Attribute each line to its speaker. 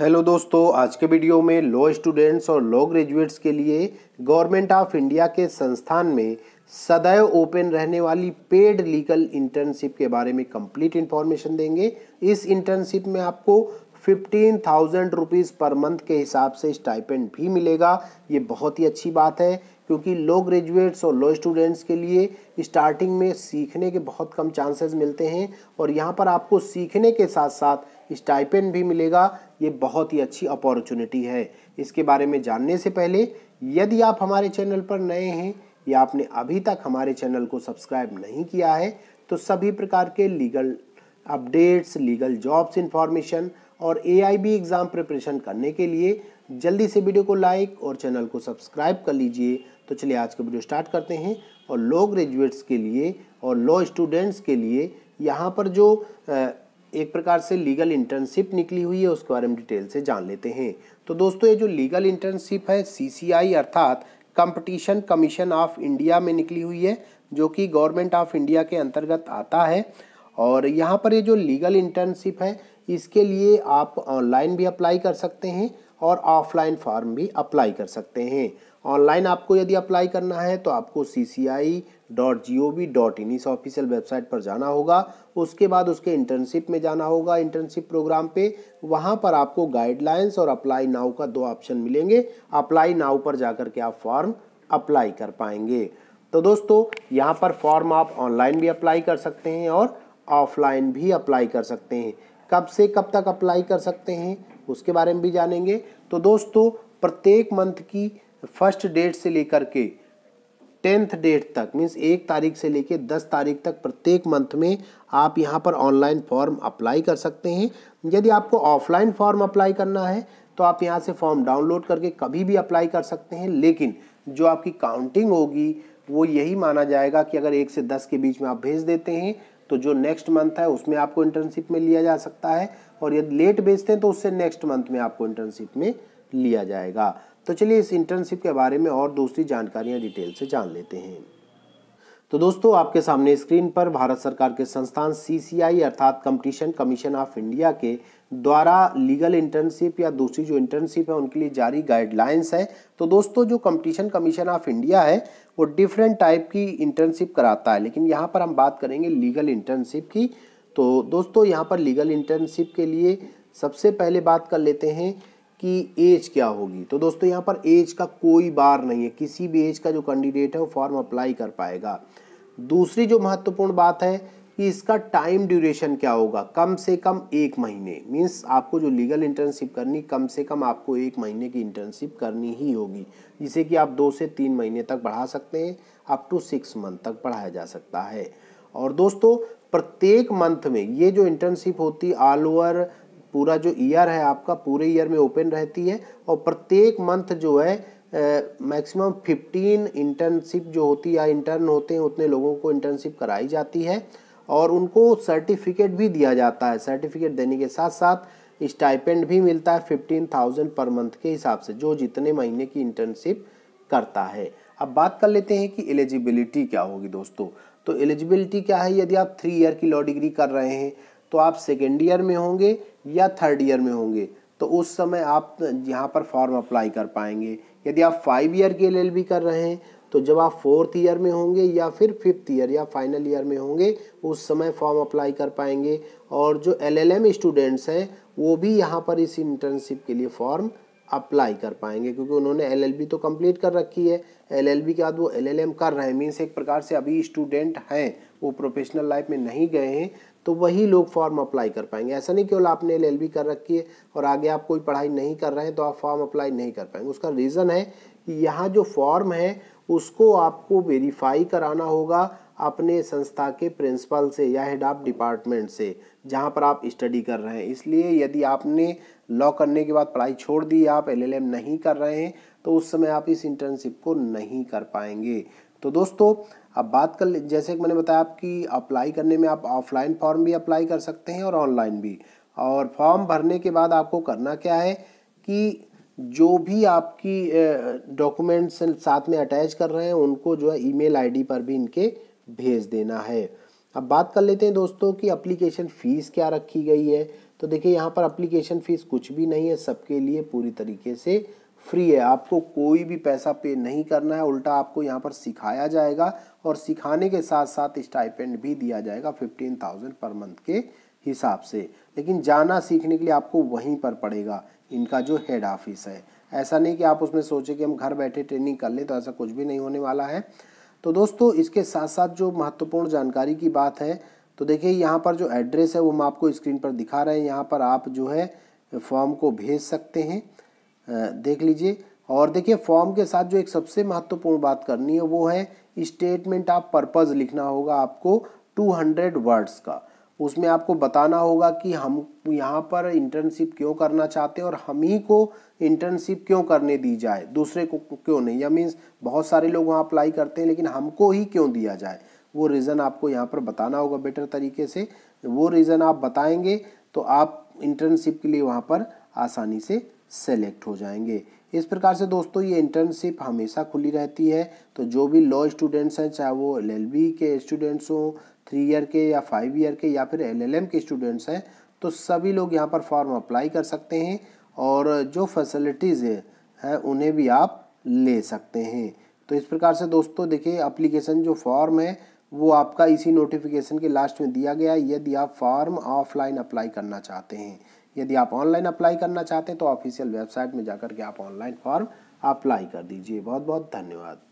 Speaker 1: hello दोस्तों आज के वीडियो में लॉ स्टूडेंट्स और लॉ ग्रेजुएट्स के लिए गवर्नमेंट ऑफ इंडिया के संस्थान में सदैव ओपन रहने वाली पेड लीगल इंटर्नशिप के बारे में कंप्लीट इन्फॉर्मेशन देंगे इस इंटर्नशिप में आपको फिफ्टीन थाउजेंड रुपीज़ पर मंथ के हिसाब से स्टाइपेंड भी मिलेगा ये बहुत ही अच्छी बात है क्योंकि लो ग्रेजुएट्स और लो स्टूडेंट्स के लिए स्टार्टिंग में सीखने के बहुत कम चांसेस मिलते हैं और यहाँ पर आपको सीखने के साथ साथ स्टाइपेन भी मिलेगा ये बहुत ही अच्छी अपॉर्चुनिटी है इसके बारे में जानने से पहले यदि आप हमारे चैनल पर नए हैं या आपने अभी तक हमारे चैनल को सब्सक्राइब नहीं किया है तो सभी प्रकार के legal updates legal jobs information और ए एग्ज़ाम प्रिपरेशन करने के लिए जल्दी से वीडियो को लाइक और चैनल को सब्सक्राइब कर लीजिए तो चलिए आज का वीडियो स्टार्ट करते हैं और लो ग्रेजुएट्स के लिए और लॉ स्टूडेंट्स के लिए यहाँ पर जो एक प्रकार से लीगल इंटर्नशिप निकली हुई है उसके बारे में डिटेल से जान लेते हैं तो दोस्तों ये जो लीगल इंटर्नशिप है सी अर्थात कंपटीशन कमीशन ऑफ इंडिया में निकली हुई है जो कि गवर्नमेंट ऑफ इंडिया के अंतर्गत आता है और यहाँ पर ये जो लीगल इंटर्नशिप है इसके लिए आप ऑनलाइन भी अप्लाई कर सकते हैं और ऑफलाइन फॉर्म भी अप्लाई कर सकते हैं ऑनलाइन आपको यदि अप्लाई करना है तो आपको C C I dot G O V dot in इस ऑफिशियल वेबसाइट पर जाना होगा उसके बाद उसके इंटर्नशिप में जाना होगा इंटर्नशिप प्रोग्राम पे वहाँ पर आपको गाइडलाइंस और अप्लाई नाउ का दो ऑप्शन मिलेंगे अप्लाई नाउ पर जाकर के आप फॉर्म अप्लाई कर पाएंगे तो दोस्तों यहाँ पर फॉर्म आप ऑनलाइन भी अप्लाई कर सकते हैं और ऑफलाइन भी अप्लाई कर सकते हैं कब से कब तक अप्लाई कर सकते हैं उसके बारे में भी जानेंगे तो दोस्तों प्रत्येक मंथ की फर्स्ट डेट से लेकर के टेंथ डेट तक मीन्स एक तारीख से लेकर दस तारीख तक प्रत्येक मंथ में आप यहाँ पर ऑनलाइन फॉर्म अप्लाई कर सकते हैं यदि आपको ऑफलाइन फॉर्म अप्लाई करना है तो आप यहाँ से फॉर्म डाउनलोड करके कभी भी अप्लाई कर सकते हैं लेकिन जो आपकी काउंटिंग होगी वो यही माना जाएगा कि अगर एक से दस के बीच में आप भेज देते हैं तो जो नेक्स्ट मंथ है उसमें आपको इंटर्नशिप में लिया जा सकता है और यदि लेट बेचते हैं तो उससे नेक्स्ट मंथ में आपको इंटर्नशिप में लिया जाएगा तो चलिए इस इंटर्नशिप के बारे में और दूसरी जानकारियाँ डिटेल से जान लेते हैं तो दोस्तों आपके सामने स्क्रीन पर भारत सरकार के संस्थान सीसीआई अर्थात कंपटीशन कमीशन ऑफ इंडिया के द्वारा लीगल इंटर्नशिप या दूसरी जो इंटर्नशिप है उनके लिए जारी गाइडलाइंस है तो दोस्तों जो कंपटीशन कमीशन ऑफ इंडिया है वो डिफरेंट टाइप की इंटर्नशिप कराता है लेकिन यहाँ पर हम बात करेंगे लीगल इंटर्नशिप की तो दोस्तों यहाँ पर लीगल इंटर्नशिप के लिए सबसे पहले बात कर लेते हैं कि एज क्या होगी तो दोस्तों यहाँ पर एज का कोई बार नहीं है किसी भी एज का जो कैंडिडेट है वो फॉर्म अप्लाई कर पाएगा दूसरी जो महत्वपूर्ण बात है कि इसका टाइम ड्यूरेशन क्या होगा कम से कम एक महीने मीन्स आपको जो लीगल इंटर्नशिप करनी कम से कम आपको एक महीने की इंटर्नशिप करनी ही होगी जिसे कि आप दो से तीन महीने तक बढ़ा सकते हैं अप टू सिक्स मंथ तक बढ़ाया जा सकता है और दोस्तों प्रत्येक मंथ में ये जो इंटर्नशिप होती ऑल ओवर पूरा जो ईयर है आपका पूरे ईयर में ओपन रहती है और प्रत्येक मंथ जो है मैक्सिमम फिफ्टीन इंटर्नशिप जो होती है या इंटर्न होते हैं उतने लोगों को इंटर्नशिप कराई जाती है और उनको सर्टिफिकेट भी दिया जाता है सर्टिफिकेट देने के साथ साथ स्टाइपेंड भी मिलता है फिफ्टीन थाउजेंड पर मंथ के हिसाब से जो जितने महीने की इंटर्नशिप करता है अब बात कर लेते हैं कि एलिजिबिलिटी क्या होगी दोस्तों तो एलिजिबिलिटी क्या है यदि आप थ्री ईयर की लॉ डिग्री कर रहे हैं तो आप सेकेंड ईयर में होंगे या थर्ड ईयर में होंगे तो उस समय आप यहाँ पर फॉर्म अप्लाई कर पाएंगे यदि आप फाइव ईयर के एल भी कर रहे हैं तो जब आप फोर्थ ईयर में होंगे या फिर फिफ्थ ईयर या फाइनल ईयर में होंगे उस समय फॉर्म अप्लाई कर पाएंगे और जो एलएलएम स्टूडेंट्स हैं वो भी यहाँ पर इस इंटर्नशिप के लिए फॉर्म अप्लाई कर पाएंगे क्योंकि उन्होंने एलएलबी तो कंप्लीट कर रखी है एलएलबी के बाद वो एलएलएम कर रहे हैं मीन्स एक प्रकार से अभी स्टूडेंट हैं वो प्रोफेशनल लाइफ में नहीं गए हैं तो वही लोग फॉर्म अप्लाई कर पाएंगे ऐसा नहीं केवल आपने एल कर रखी है और आगे आप कोई पढ़ाई नहीं कर रहे हैं तो आप फॉर्म अप्लाई नहीं कर पाएंगे उसका रीज़न है कि यहाँ जो फॉर्म है उसको आपको वेरीफाई कराना होगा अपने संस्था के प्रिंसिपल से या हेड ऑफ डिपार्टमेंट से जहाँ पर आप स्टडी कर रहे हैं इसलिए यदि आपने लॉ करने के बाद पढ़ाई छोड़ दी आप एलएलएम नहीं कर रहे हैं तो उस समय आप इस इंटर्नशिप को नहीं कर पाएंगे तो दोस्तों अब बात कर जैसे मैंने बताया आपकी अप्लाई करने में आप ऑफलाइन फॉर्म भी अप्लाई कर सकते हैं और ऑनलाइन भी और फॉर्म भरने के बाद आपको करना क्या है कि जो भी आपकी डॉक्यूमेंट्स साथ में अटैच कर रहे हैं उनको जो है ईमेल आईडी पर भी इनके भेज देना है अब बात कर लेते हैं दोस्तों कि अप्लीकेशन फ़ीस क्या रखी गई है तो देखिए यहाँ पर अप्लीकेशन फ़ीस कुछ भी नहीं है सबके लिए पूरी तरीके से फ्री है आपको कोई भी पैसा पे नहीं करना है उल्टा आपको यहाँ पर सिखाया जाएगा और सिखाने के साथ साथ स्टाइपेंड भी दिया जाएगा फिफ्टीन थाउजेंड पर मंथ के हिसाब से लेकिन जाना सीखने के लिए आपको वहीं पर पड़ेगा इनका जो हेड ऑफिस है ऐसा नहीं कि आप उसमें सोचें कि हम घर बैठे ट्रेनिंग कर लें तो ऐसा कुछ भी नहीं होने वाला है तो दोस्तों इसके साथ साथ जो महत्वपूर्ण जानकारी की बात है तो देखिए यहाँ पर जो एड्रेस है वो हम आपको स्क्रीन पर दिखा रहे हैं यहाँ पर आप जो है फॉर्म को भेज सकते हैं देख लीजिए और देखिए फॉर्म के साथ जो एक सबसे महत्वपूर्ण बात करनी है वो है स्टेटमेंट ऑफ पर्पज़ लिखना होगा आपको 200 वर्ड्स का उसमें आपको बताना होगा कि हम यहाँ पर इंटर्नशिप क्यों करना चाहते हैं और हम ही को इंटर्नशिप क्यों करने दी जाए दूसरे को क्यों नहीं या मीन्स बहुत सारे लोग वहाँ अप्लाई करते हैं लेकिन हमको ही क्यों दिया जाए वो रीज़न आपको यहाँ पर बताना होगा बेटर तरीके से वो रीज़न आप बताएंगे तो आप इंटर्नशिप के लिए वहाँ पर आसानी से सेलेक्ट हो जाएंगे इस प्रकार से दोस्तों ये इंटर्नशिप हमेशा खुली रहती है तो जो भी लॉ स्टूडेंट्स हैं चाहे वो एल के स्टूडेंट्स हों थ्री ईयर के या फाइव ईयर के या फिर एल के स्टूडेंट्स हैं तो सभी लोग यहाँ पर फॉर्म अप्लाई कर सकते हैं और जो फैसिलिटीज़ हैं है उन्हें भी आप ले सकते हैं तो इस प्रकार से दोस्तों देखिए अप्लीकेशन जो फॉर्म है वो आपका इसी नोटिफिकेशन के लास्ट में दिया गया है यदि आप फॉर्म ऑफलाइन अप्लाई करना चाहते हैं यदि आप ऑनलाइन अप्लाई करना चाहते हैं तो ऑफिशियल वेबसाइट में जाकर के आप ऑनलाइन फॉर्म अप्लाई कर दीजिए बहुत बहुत धन्यवाद